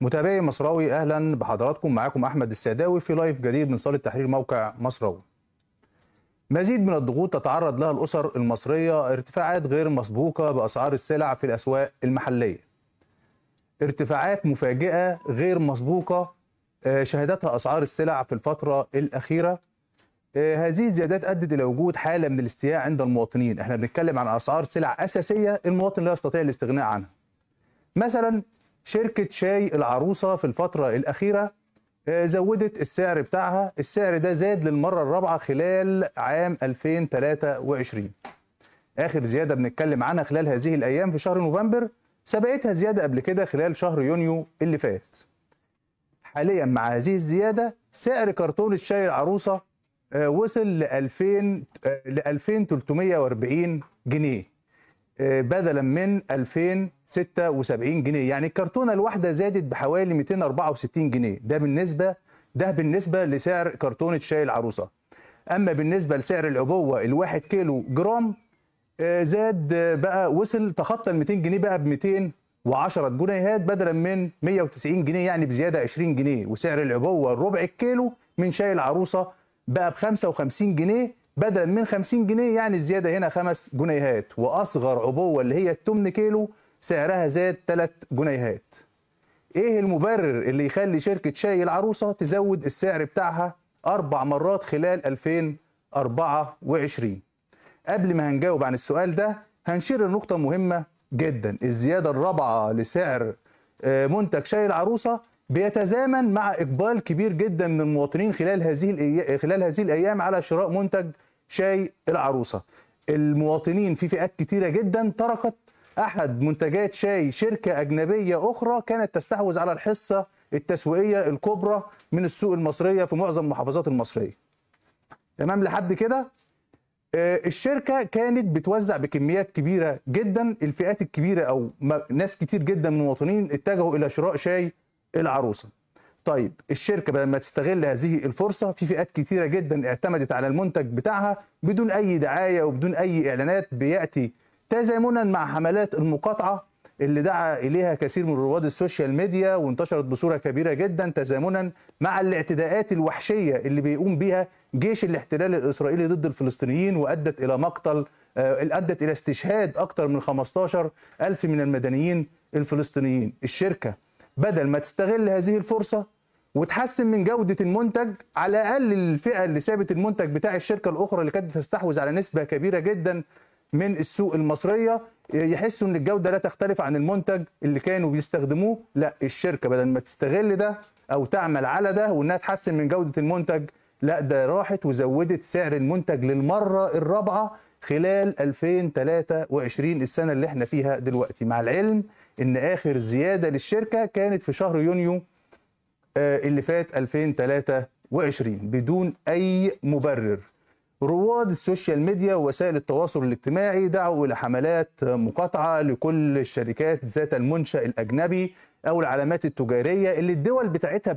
متابعي مصراوي اهلا بحضراتكم معاكم احمد الساداوي في لايف جديد من صاله تحرير موقع مصراوي. مزيد من الضغوط تتعرض لها الاسر المصريه ارتفاعات غير مسبوقه باسعار السلع في الاسواق المحليه. ارتفاعات مفاجئه غير مسبوقه آه، شهدتها اسعار السلع في الفتره الاخيره. آه، هذه الزيادات ادت الى وجود حاله من الاستياء عند المواطنين، احنا بنتكلم عن اسعار سلع اساسيه المواطن لا يستطيع الاستغناء عنها. مثلا شركة شاي العروسة في الفترة الأخيرة آه، زودت السعر بتاعها السعر ده زاد للمرة الرابعة خلال عام 2023 آخر زيادة بنتكلم عنها خلال هذه الأيام في شهر نوفمبر سبقتها زيادة قبل كده خلال شهر يونيو اللي فات حاليا مع هذه الزيادة سعر كرتون الشاي العروسة آه، وصل ل 2340 آه، جنيه بدلا من 2076 جنيه يعني الكرتونه الواحده زادت بحوالي 264 جنيه ده بالنسبه ده بالنسبه لسعر كرتونه شاي العروسه اما بالنسبه لسعر العبوه الواحد كيلو جرام آه، زاد آه، بقى وصل تخطى ال 200 جنيه بقى ب 210 جنيهات بدلا من 190 جنيه يعني بزياده 20 جنيه وسعر العبوه الربع الكيلو من شاي العروسه بقى ب 55 جنيه بدلا من 50 جنيه يعني الزياده هنا 5 جنيهات واصغر عبوه اللي هي ال 8 كيلو سعرها زاد 3 جنيهات ايه المبرر اللي يخلي شركه شاي العروسه تزود السعر بتاعها اربع مرات خلال 2024 قبل ما هنجاوب عن السؤال ده هنشير لنقطه مهمه جدا الزياده الرابعه لسعر آه، منتج شاي العروسه بيتزامن مع اقبال كبير جدا من المواطنين خلال هذه خلال هذه الايام على شراء منتج شاي العروسه المواطنين في فئات كتيره جدا تركت احد منتجات شاي شركه اجنبيه اخرى كانت تستحوذ على الحصه التسويقيه الكبرى من السوق المصريه في معظم المحافظات المصريه تمام لحد كده آه، الشركه كانت بتوزع بكميات كبيره جدا الفئات الكبيره او ناس كتير جدا من المواطنين اتجهوا الى شراء شاي العروسه طيب الشركه بدل ما تستغل هذه الفرصه في فئات كثيره جدا اعتمدت على المنتج بتاعها بدون اي دعايه وبدون اي اعلانات بياتي تزامنا مع حملات المقاطعه اللي دعا اليها كثير من رواد السوشيال ميديا وانتشرت بصوره كبيره جدا تزامنا مع الاعتداءات الوحشيه اللي بيقوم بها جيش الاحتلال الاسرائيلي ضد الفلسطينيين وادت الى مقتل آه، ادت الى استشهاد اكثر من 15 ألف من المدنيين الفلسطينيين الشركه بدل ما تستغل هذه الفرصه وتحسن من جوده المنتج على الاقل الفئه اللي سابت المنتج بتاع الشركه الاخرى اللي كانت تستحوذ على نسبه كبيره جدا من السوق المصريه يحسوا ان الجوده لا تختلف عن المنتج اللي كانوا بيستخدموه لا الشركه بدل ما تستغل ده او تعمل على ده وانها تحسن من جوده المنتج لا ده راحت وزودت سعر المنتج للمره الرابعه خلال 2023 السنه اللي احنا فيها دلوقتي مع العلم ان اخر زياده للشركه كانت في شهر يونيو آه، اللي فات 2023 بدون أي مبرر رواد السوشيال ميديا ووسائل التواصل الاجتماعي دعوا إلى حملات مقاطعة لكل الشركات ذات المنشأ الأجنبي أو العلامات التجارية اللي الدول بتاعتها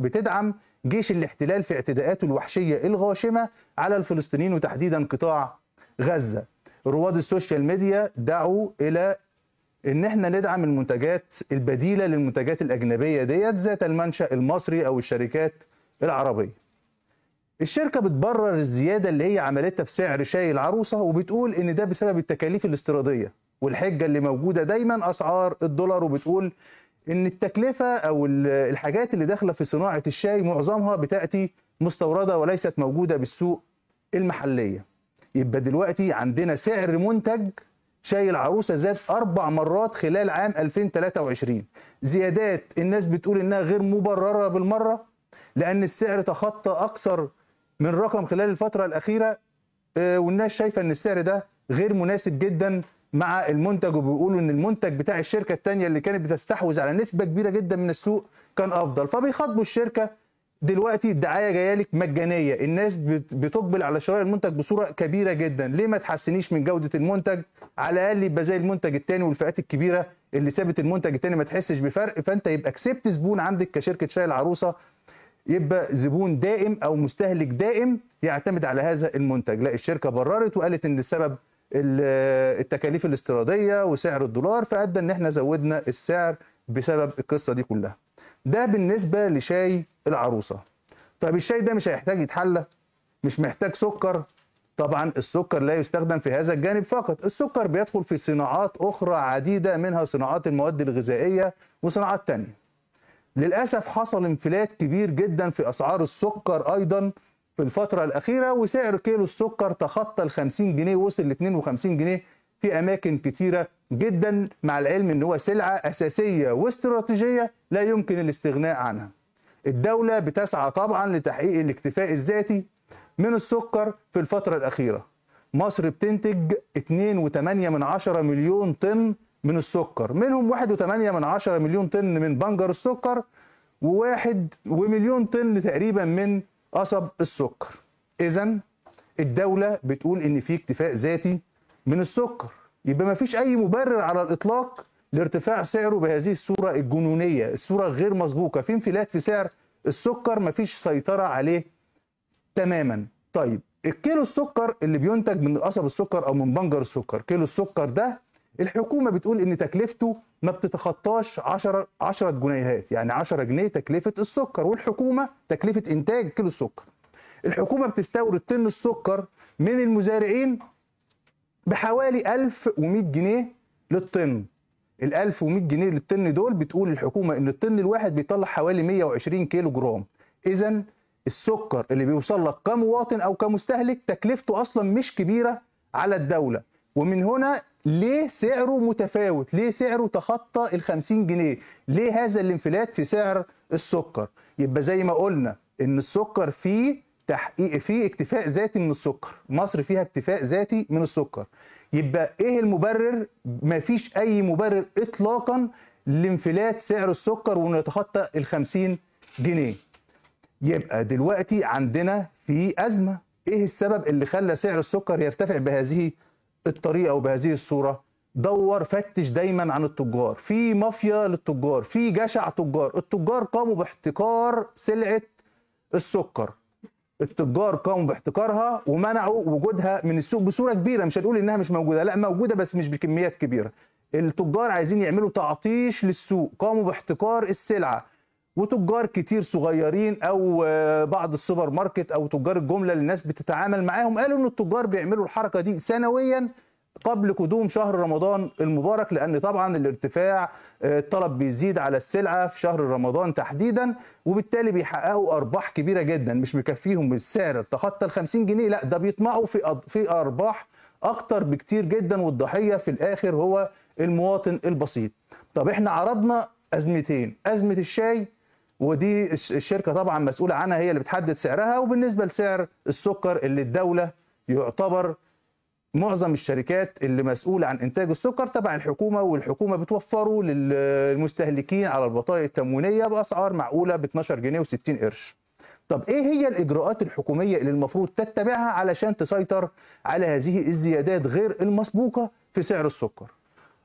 بتدعم جيش الاحتلال في اعتداءاته الوحشية الغاشمة على الفلسطينيين وتحديدا قطاع غزة رواد السوشيال ميديا دعوا إلى ان احنا ندعم المنتجات البديله للمنتجات الاجنبيه ديت ذات المنشا المصري او الشركات العربيه الشركه بتبرر الزياده اللي هي عملتها في سعر شاي العروسه وبتقول ان ده بسبب التكاليف الاستيراديه والحجه اللي موجوده دايما اسعار الدولار وبتقول ان التكلفه او الحاجات اللي داخله في صناعه الشاي معظمها بتاتي مستورده وليست موجوده بالسوق المحليه يبقى دلوقتي عندنا سعر منتج شاي العروسه زاد اربع مرات خلال عام 2023 زيادات الناس بتقول انها غير مبرره بالمره لان السعر تخطى اكثر من رقم خلال الفتره الاخيره آه، والناس شايفه ان السعر ده غير مناسب جدا مع المنتج وبيقولوا ان المنتج بتاع الشركه الثانيه اللي كانت بتستحوذ على نسبه كبيره جدا من السوق كان افضل فبيخاطبوا الشركه دلوقتي الدعايه جايه لك مجانيه الناس بتقبل على شراء المنتج بصوره كبيره جدا ليه ما تحسنيش من جوده المنتج على الاقل يبقى زي المنتج الثاني والفئات الكبيره اللي سابت المنتج الثاني ما تحسش بفرق فانت يبقى كسبت زبون عندك كشركه شاي العروسه يبقى زبون دائم او مستهلك دائم يعتمد على هذا المنتج لا الشركه بررت وقالت ان السبب التكاليف الاستيراديه وسعر الدولار فادى ان احنا زودنا السعر بسبب القصه دي كلها ده بالنسبة لشاي العروسة طيب الشاي ده مش هيحتاج يتحلى مش محتاج سكر طبعا السكر لا يستخدم في هذا الجانب فقط السكر بيدخل في صناعات أخرى عديدة منها صناعات المواد الغذائية وصناعات تانية للأسف حصل انفلات كبير جدا في أسعار السكر أيضا في الفترة الأخيرة وسعر كيلو السكر تخطى ال 50 جنيه وصل ل 52 جنيه في أماكن كتيرة جدا مع العلم ان هو سلعه اساسيه واستراتيجيه لا يمكن الاستغناء عنها. الدوله بتسعى طبعا لتحقيق الاكتفاء الذاتي من السكر في الفتره الاخيره. مصر بتنتج 2.8 من عشرة مليون طن من السكر منهم 1.8 من عشرة مليون طن من بنجر السكر وواحد ومليون طن تقريبا من قصب السكر إذا الدولة بتقول إن في اكتفاء ذاتي من السكر يبقى ما فيش أي مبرر على الإطلاق لارتفاع سعره بهذه الصورة الجنونية الصورة غير مسبوقة في انفلات في سعر السكر ما فيش سيطرة عليه تماما طيب الكيلو السكر اللي بينتج من قصب السكر او من بنجر السكر كيلو السكر ده الحكومه بتقول ان تكلفته ما بتتخطاش 10 10 جنيهات يعني 10 جنيه تكلفه السكر والحكومه تكلفه انتاج كيلو السكر الحكومه بتستورد طن السكر من المزارعين بحوالي 1100 جنيه للطن ال 1100 جنيه للطن دول بتقول الحكومه ان الطن الواحد بيطلع حوالي 120 كيلو جرام اذا السكر اللي بيوصل لك كمواطن او كمستهلك تكلفته اصلا مش كبيره على الدوله ومن هنا ليه سعره متفاوت ليه سعره تخطى ال 50 جنيه ليه هذا الانفلات في سعر السكر يبقى زي ما قلنا ان السكر فيه تحقيق في اكتفاء ذاتي من السكر مصر فيها اكتفاء ذاتي من السكر يبقى ايه المبرر مفيش اي مبرر اطلاقا لانفلات سعر السكر وانه يتخطى ال 50 جنيه يبقى دلوقتي عندنا في ازمه ايه السبب اللي خلى سعر السكر يرتفع بهذه الطريقه وبهذه الصوره دور فتش دايما عن التجار في مافيا للتجار في جشع تجار التجار قاموا باحتكار سلعه السكر التجار قاموا باحتكارها ومنعوا وجودها من السوق بصوره كبيره مش هنقول انها مش موجوده لا موجوده بس مش بكميات كبيره التجار عايزين يعملوا تعطيش للسوق قاموا باحتكار السلعه وتجار كتير صغيرين او آه، بعض السوبر ماركت او تجار الجمله اللي الناس بتتعامل معاهم قالوا ان التجار بيعملوا الحركه دي سنويا قبل قدوم شهر رمضان المبارك لان طبعا الارتفاع آه، الطلب بيزيد على السلعه في شهر رمضان تحديدا وبالتالي بيحققوا ارباح كبيره جدا مش مكفيهم السعر تخطى ال 50 جنيه لا ده بيطمعوا في في ارباح اكتر بكتير جدا والضحيه في الاخر هو المواطن البسيط طب احنا عرضنا ازمتين ازمه الشاي ودي الشركه طبعا مسؤوله عنها هي اللي بتحدد سعرها وبالنسبه لسعر السكر اللي الدوله يعتبر معظم الشركات اللي مسؤولة عن إنتاج السكر تبع الحكومة والحكومة بتوفره للمستهلكين على البطايق التموينية بأسعار معقولة ب 12 جنيه و60 قرش طب ايه هي الاجراءات الحكوميه اللي المفروض تتبعها علشان تسيطر على هذه الزيادات غير المسبوقه في سعر السكر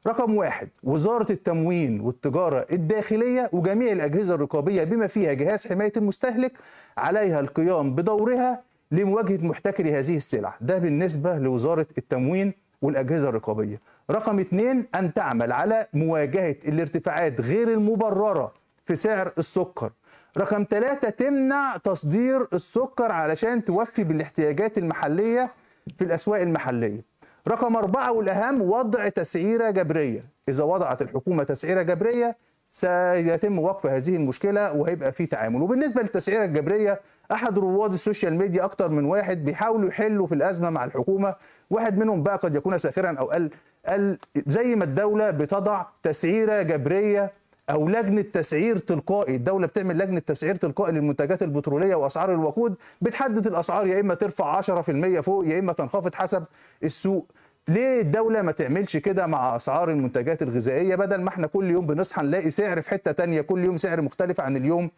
رقم واحد وزاره التموين والتجاره الداخليه وجميع الاجهزه الرقابيه بما فيها جهاز حمايه المستهلك عليها القيام بدورها لمواجهه محتكري هذه السلع ده بالنسبه لوزاره التموين والاجهزه الرقابيه رقم اثنين ان تعمل على مواجهه الارتفاعات غير المبرره في سعر السكر رقم ثلاثة تمنع تصدير السكر علشان توفي بالاحتياجات المحلية في الأسواق المحلية رقم أربعة والأهم وضع تسعيرة جبرية إذا وضعت الحكومة تسعيرة جبرية سيتم وقف هذه المشكله وهيبقى في تعامل وبالنسبه للتسعيره الجبريه احد رواد السوشيال ميديا اكتر من واحد بيحاولوا يحلوا في الازمه مع الحكومه واحد منهم بقى قد يكون ساخرا او قال قال زي ما الدوله بتضع تسعيره جبريه او لجنه تسعير تلقائي الدوله بتعمل لجنه تسعير تلقائي للمنتجات البتروليه واسعار الوقود بتحدد الاسعار يا اما ترفع 10% فوق يا اما تنخفض حسب السوق ليه الدولة ما تعملش كده مع أسعار المنتجات الغذائية بدل ما احنا كل يوم بنصحى نلاقي سعر في حتة تانية كل يوم سعر مختلف عن اليوم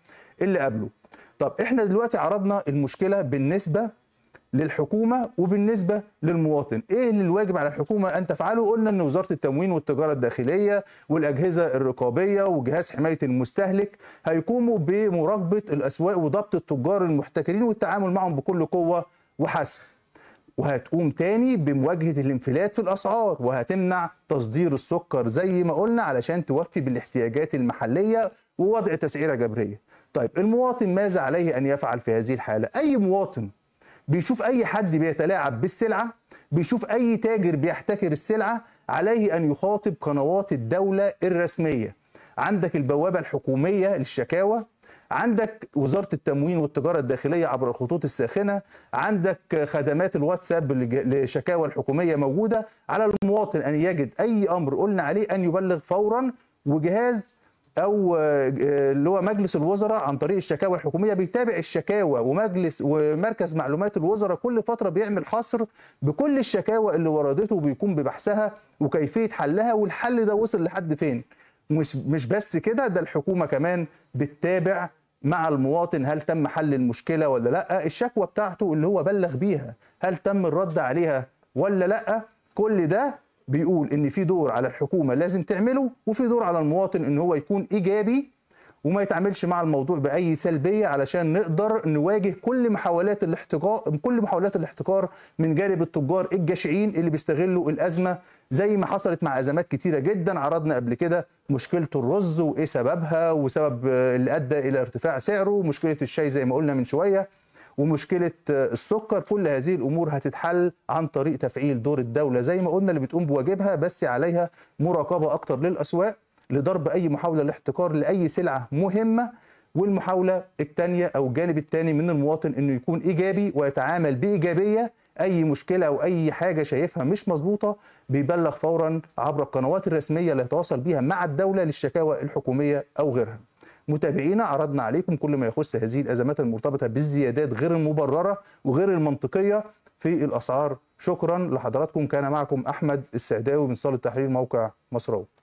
اللي قبله طب احنا دلوقتي عرضنا المشكلة بالنسبة للحكومة وبالنسبة للمواطن ايه اللي الواجب على الحكومة ان تفعله قلنا ان وزارة التموين والتجارة الداخلية والاجهزة الرقابية وجهاز حماية المستهلك هيقوموا بمراقبة الاسواق وضبط التجار المحتكرين والتعامل معهم بكل قوة وحسب وهتقوم تاني بمواجهة الانفلات في الأسعار وهتمنع تصدير السكر زي ما قلنا علشان توفي بالاحتياجات المحلية ووضع تسعيرة جبرية طيب المواطن ماذا عليه أن يفعل في هذه الحالة؟ أي مواطن بيشوف أي حد بيتلاعب بالسلعة بيشوف أي تاجر بيحتكر السلعة عليه أن يخاطب قنوات الدولة الرسمية عندك البوابة الحكومية للشكاوى عندك وزاره التموين والتجاره الداخليه عبر الخطوط الساخنه عندك خدمات الواتساب لشكاوى الحكوميه موجوده على المواطن ان يجد اي امر قلنا عليه ان يبلغ فورا وجهاز او آه، اللي هو مجلس الوزراء عن طريق الشكاوى الحكوميه بيتابع الشكاوى ومجلس ومركز معلومات الوزراء كل فتره بيعمل حصر بكل الشكاوى اللي وردته وبيقوم ببحثها وكيفيه حلها والحل ده وصل لحد فين مش مش بس كده ده الحكومه كمان بتتابع مع المواطن هل تم حل المشكله ولا لا الشكوى بتاعته اللي هو بلغ بيها هل تم الرد عليها ولا لا كل ده بيقول ان في دور على الحكومه لازم تعمله وفي دور على المواطن ان هو يكون ايجابي وما يتعاملش مع الموضوع باي سلبيه علشان نقدر نواجه كل محاولات الاحتقار كل محاولات الاحتكار من جانب التجار الجشعين اللي بيستغلوا الازمه زي ما حصلت مع ازمات كتيره جدا عرضنا قبل كده مشكله الرز وايه سببها وسبب اللي ادى الى ارتفاع سعره مشكله الشاي زي ما قلنا من شويه ومشكله السكر كل هذه الامور هتتحل عن طريق تفعيل دور الدوله زي ما قلنا اللي بتقوم بواجبها بس عليها مراقبه اكتر للاسواق لضرب اي محاوله لاحتكار لاي سلعه مهمه والمحاوله الثانيه او الجانب الثاني من المواطن انه يكون ايجابي ويتعامل بايجابيه اي مشكله او اي حاجه شايفها مش مظبوطه بيبلغ فورا عبر القنوات الرسميه اللي يتواصل بيها مع الدوله للشكاوى الحكوميه او غيرها متابعينا عرضنا عليكم كل ما يخص هذه الازمات المرتبطه بالزيادات غير المبرره وغير المنطقيه في الاسعار شكرا لحضراتكم كان معكم احمد السعداوي من صاله تحرير موقع مصروف.